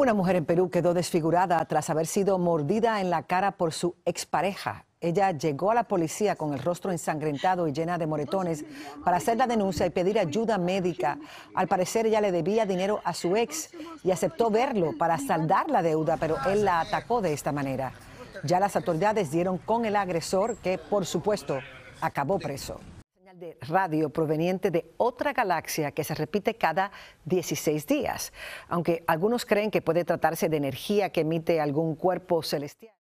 Una mujer en Perú quedó desfigurada tras haber sido mordida en la cara por su expareja. Ella llegó a la policía con el rostro ensangrentado y llena de moretones para hacer la denuncia y pedir ayuda médica. Al parecer ella le debía dinero a su ex y aceptó verlo para saldar la deuda, pero él la atacó de esta manera. Ya las autoridades dieron con el agresor que, por supuesto, acabó preso de radio proveniente de otra galaxia que se repite cada 16 días, aunque algunos creen que puede tratarse de energía que emite algún cuerpo celestial.